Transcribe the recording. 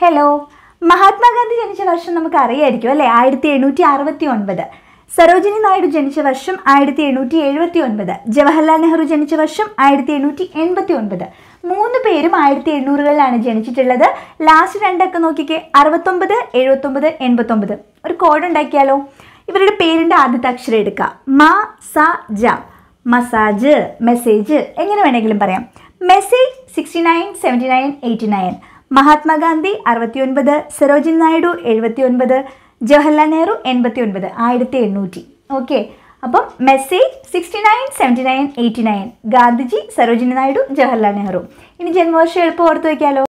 hello Mahatma Gandhi ജനിച്ച വർഷം നമുക്ക് അറിയായിരിക്കും അല്ലേ ആയിരത്തി എണ്ണൂറ്റി അറുപത്തി ഒൻപത് സരോജിനി നായിഡു ജനിച്ച വർഷം ആയിരത്തി എണ്ണൂറ്റി എഴുപത്തി ഒൻപത് ജവഹർലാൽ നെഹ്റു ജനിച്ച വർഷം ആയിരത്തി എണ്ണൂറ്റി എൺപത്തി ഒൻപത് മൂന്ന് പേരും ആയിരത്തി എണ്ണൂറുകളിലാണ് ജനിച്ചിട്ടുള്ളത് ലാസ്റ്റ് രണ്ടൊക്കെ നോക്കിക്കേ അറുപത്തൊമ്പത് എഴുപത്തൊമ്പത് എൺപത്തൊമ്പത് ഒരു കോഡ് ഉണ്ടാക്കിയാലോ ഇവരുടെ പേരിൻ്റെ ആദ്യത്തെ അക്ഷരം എടുക്കുക മ സ ജ മസാജ് മെസ്സേജ് എങ്ങനെ വേണമെങ്കിലും പറയാം message sixty nine seventy nine eighty nine Mahatma Gandhi അറുപത്തിയൊൻപത് സരോജിൻ നായിഡു എഴുപത്തിയൊൻപത് ജവഹർലാൽ നെഹ്റു എൺപത്തി ഒൻപത് ആയിരത്തി എണ്ണൂറ്റി ഓക്കെ അപ്പം message sixty nine seventy nine eighty nine Gandhiji Sarojini Naidu Jawaharlal Nehru ഇനി ജന്മവർഷം എളുപ്പം ഓർത്ത് വയ്ക്കാലോ